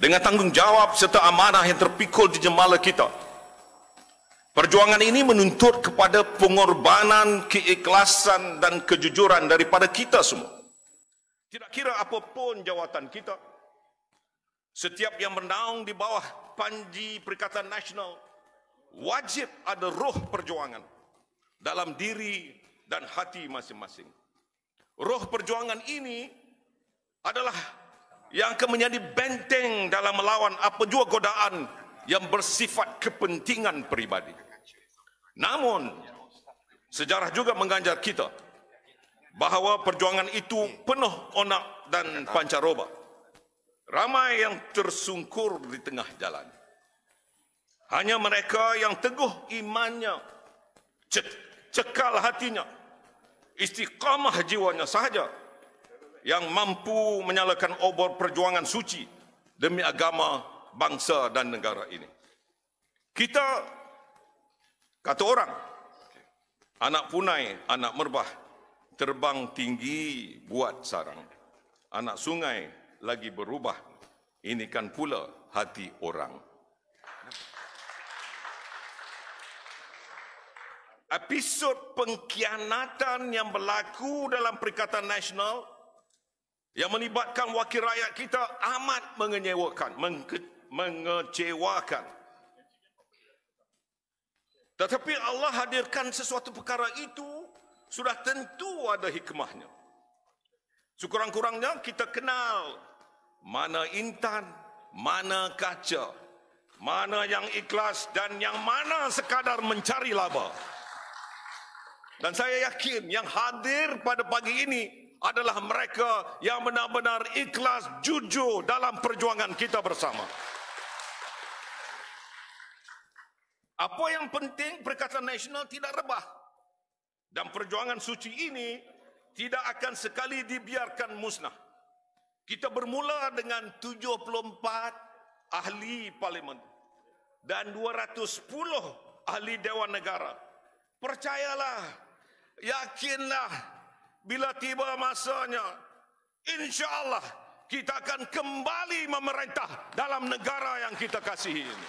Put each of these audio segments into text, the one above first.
dengan tanggungjawab serta amanah yang terpikul di jemala kita. Perjuangan ini menuntut kepada pengorbanan, keikhlasan dan kejujuran daripada kita semua. Tidak kira apapun jawatan kita, setiap yang menaung di bawah panji Perikatan Nasional, wajib ada roh perjuangan dalam diri dan hati masing-masing. Roh perjuangan ini adalah yang akan menjadi benteng dalam melawan apa jua godaan yang bersifat kepentingan peribadi. Namun, sejarah juga mengganjar kita bahawa perjuangan itu penuh onak dan pancaroba. Ramai yang tersungkur di tengah jalan. Hanya mereka yang teguh imannya, cekal hatinya, istiqamah jiwanya sahaja yang mampu menyalakan obor perjuangan suci demi agama, bangsa dan negara ini. Kita kata orang anak punai, anak merbah terbang tinggi buat sarang. Anak sungai lagi berubah. Ini kan pula hati orang. Episod pengkhianatan yang berlaku dalam Perikatan Nasional yang melibatkan wakil rakyat kita amat mengecewakan menge- mengecewakan tetapi Allah hadirkan sesuatu perkara itu sudah tentu ada hikmahnya sekurang-kurangnya kita kenal mana intan mana kaca mana yang ikhlas dan yang mana sekadar mencari laba dan saya yakin yang hadir pada pagi ini adalah mereka yang benar-benar ikhlas jujur dalam perjuangan kita bersama. Apa yang penting Perikatan Nasional tidak rebah dan perjuangan suci ini tidak akan sekali dibiarkan musnah. Kita bermula dengan 74 ahli parlimen dan 210 ahli dewan negara. Percayalah, yakinlah bila tiba masanya insyaallah kita akan kembali memerintah dalam negara yang kita kasihi ini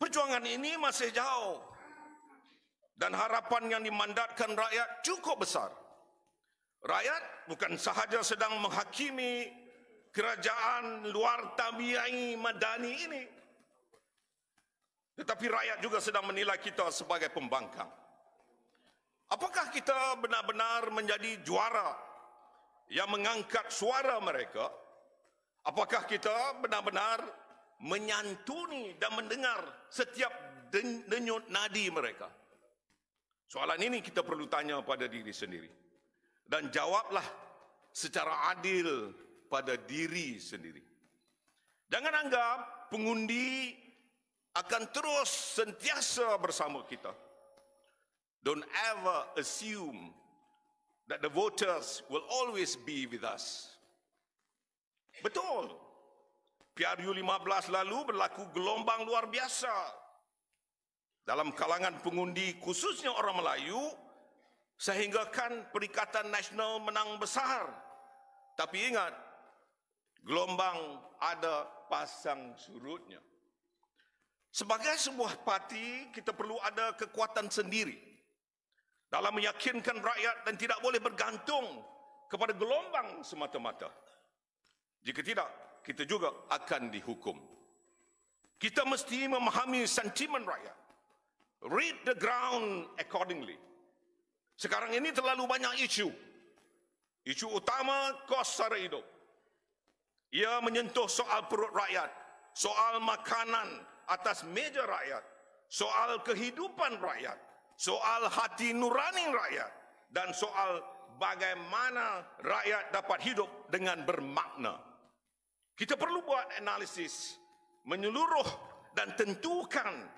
perjuangan ini masih jauh dan harapan yang dimandatkan rakyat cukup besar rakyat bukan sahaja sedang menghakimi kerajaan luar tabiai madani ini tetapi rakyat juga sedang menilai kita sebagai pembangkang. Apakah kita benar-benar menjadi juara yang mengangkat suara mereka? Apakah kita benar-benar menyantuni dan mendengar setiap denyut nadi mereka? Soalan ini kita perlu tanya pada diri sendiri. Dan jawablah secara adil pada diri sendiri. Jangan anggap pengundi akan terus sentiasa bersama kita. Don't ever assume that the voters will always be with us. Betul. PRU 15 lalu berlaku gelombang luar biasa dalam kalangan pengundi khususnya orang Melayu sehinggakan Perikatan Nasional menang besar. Tapi ingat, gelombang ada pasang surutnya. Sebagai sebuah parti, kita perlu ada kekuatan sendiri dalam meyakinkan rakyat dan tidak boleh bergantung kepada gelombang semata-mata. Jika tidak, kita juga akan dihukum. Kita mesti memahami sentimen rakyat. Read the ground accordingly. Sekarang ini terlalu banyak isu. Isu utama kos sara hidup. Ia menyentuh soal perut rakyat, soal makanan, atas meja rakyat. Soal kehidupan rakyat. Soal hati nurani rakyat. Dan soal bagaimana rakyat dapat hidup dengan bermakna. Kita perlu buat analisis menyeluruh dan tentukan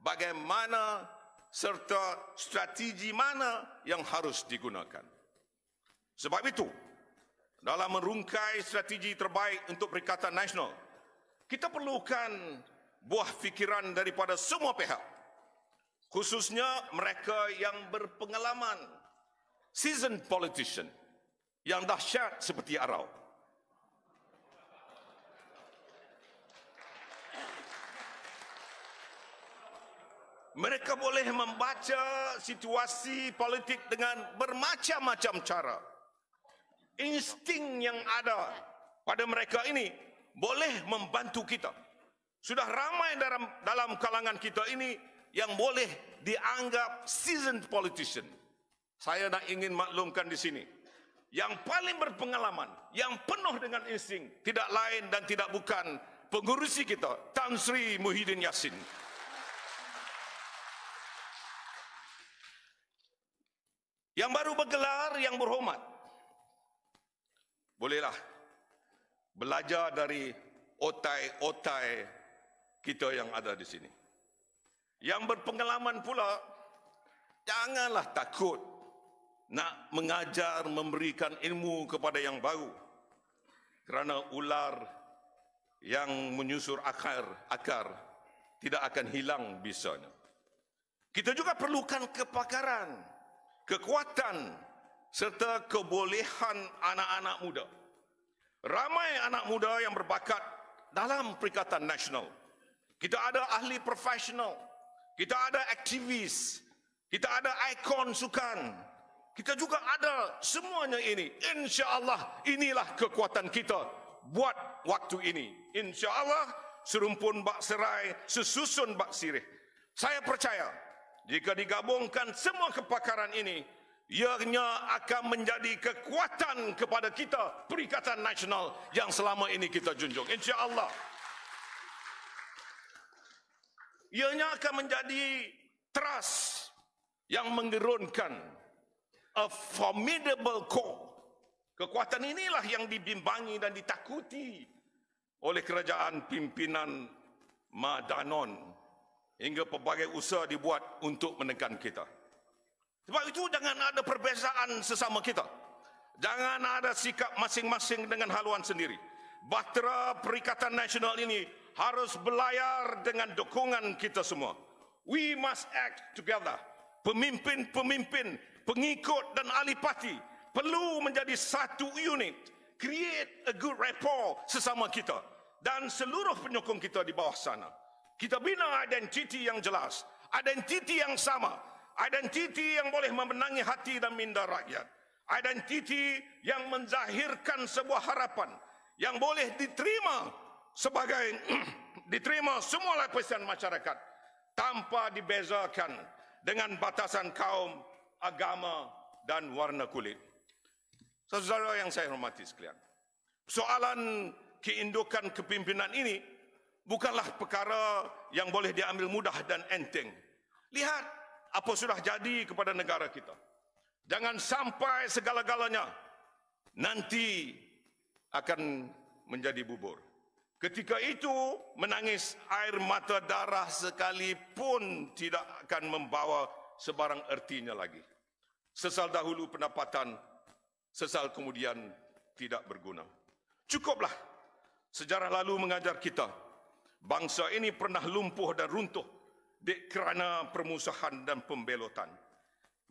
bagaimana serta strategi mana yang harus digunakan. Sebab itu, dalam merungkai strategi terbaik untuk Perikatan Nasional, kita perlukan buah fikiran daripada semua pihak. Khususnya mereka yang berpengalaman. Seasoned politician. Yang dahsyat seperti arau. Mereka boleh membaca situasi politik dengan bermacam-macam cara. Insting yang ada pada mereka ini boleh membantu kita. Sudah ramai dalam dalam kalangan kita ini yang boleh dianggap seasoned politician. Saya nak ingin maklumkan di sini. Yang paling berpengalaman, yang penuh dengan insting, tidak lain dan tidak bukan pengurusi kita, Tan Sri Muhyiddin Yassin. Yang baru bergelar, yang berhormat. Bolehlah belajar dari otai-otai kita yang ada di sini. Yang berpengalaman pula, janganlah takut nak mengajar, memberikan ilmu kepada yang baru. Kerana ular yang menyusur akar, akar tidak akan hilang bisanya. Kita juga perlukan kepakaran, kekuatan serta kebolehan anak-anak muda. Ramai anak muda yang berbakat dalam perikatan nasional kita ada ahli profesional, kita ada aktivis, kita ada ikon sukan, kita juga ada semuanya ini. Insya Allah inilah kekuatan kita buat waktu ini. Insya Allah serumpun bak serai, sesusun bak sirih. Saya percaya jika digabungkan semua kepakaran ini, ianya akan menjadi kekuatan kepada kita Perikatan Nasional yang selama ini kita junjung. Insya Allah ianya akan menjadi trust yang menggerunkan a formidable core. Kekuatan inilah yang dibimbangi dan ditakuti oleh kerajaan pimpinan Madanon hingga pelbagai usaha dibuat untuk menekan kita. Sebab itu jangan ada perbezaan sesama kita. Jangan ada sikap masing-masing dengan haluan sendiri. Bahtera Perikatan Nasional ini harus berlayar dengan dukungan kita semua. We must act together. Pemimpin-pemimpin, pengikut dan ahli parti perlu menjadi satu unit. Create a good rapport sesama kita dan seluruh penyokong kita di bawah sana. Kita bina identiti yang jelas, identiti yang sama, identiti yang boleh memenangi hati dan minda rakyat. Identiti yang menzahirkan sebuah harapan yang boleh diterima sebagai diterima semua lapisan masyarakat tanpa dibezakan dengan batasan kaum, agama dan warna kulit. Saudara yang saya hormati sekalian. Soalan keindukan kepimpinan ini bukanlah perkara yang boleh diambil mudah dan enteng. Lihat apa sudah jadi kepada negara kita. Jangan sampai segala-galanya nanti akan menjadi bubur. Ketika itu menangis air mata darah sekalipun tidak akan membawa sebarang ertinya lagi. Sesal dahulu pendapatan, sesal kemudian tidak berguna. Cukuplah sejarah lalu mengajar kita. Bangsa ini pernah lumpuh dan runtuh kerana permusuhan dan pembelotan.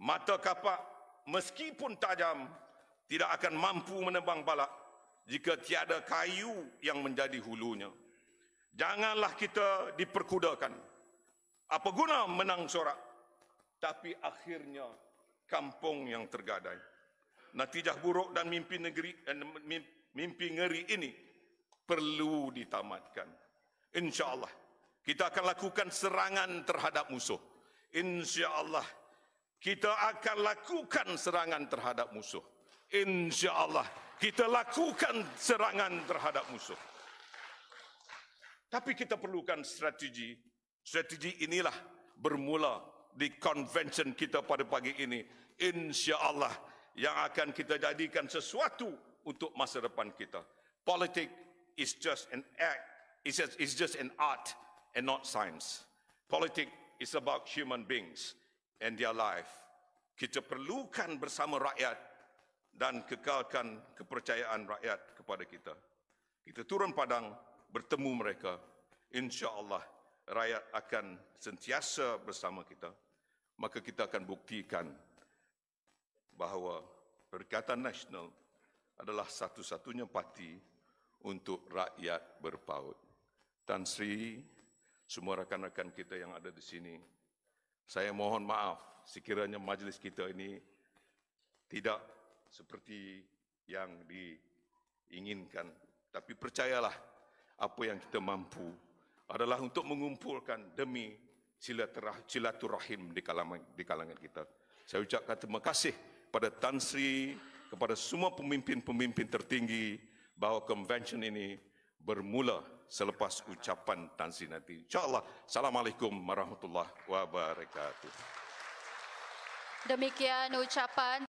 Mata kapak meskipun tajam tidak akan mampu menebang balak jika tiada kayu yang menjadi hulunya. Janganlah kita diperkudakan. Apa guna menang sorak? Tapi akhirnya kampung yang tergadai. Natijah buruk dan mimpi negeri eh, mimpi ngeri ini perlu ditamatkan. InsyaAllah kita akan lakukan serangan terhadap musuh. InsyaAllah kita akan lakukan serangan terhadap musuh insyaallah kita lakukan serangan terhadap musuh. Tapi kita perlukan strategi. Strategi inilah bermula di convention kita pada pagi ini. InsyaAllah yang akan kita jadikan sesuatu untuk masa depan kita. Politik is just an act. It's just, it's just an art and not science. Politik is about human beings and their life. Kita perlukan bersama rakyat dan kekalkan kepercayaan rakyat kepada kita. Kita turun padang bertemu mereka. Insya Allah rakyat akan sentiasa bersama kita. Maka kita akan buktikan bahawa Perikatan Nasional adalah satu-satunya parti untuk rakyat berpaut. Tan Sri, semua rakan-rakan kita yang ada di sini, saya mohon maaf sekiranya majlis kita ini tidak seperti yang diinginkan. Tapi percayalah, apa yang kita mampu adalah untuk mengumpulkan demi silaturahim di kalangan, di kalangan kita. Saya ucapkan terima kasih kepada Tan Sri, kepada semua pemimpin-pemimpin tertinggi bahawa konvensyen ini bermula selepas ucapan Tan Sri nanti. InsyaAllah. Assalamualaikum warahmatullahi wabarakatuh. Demikian ucapan.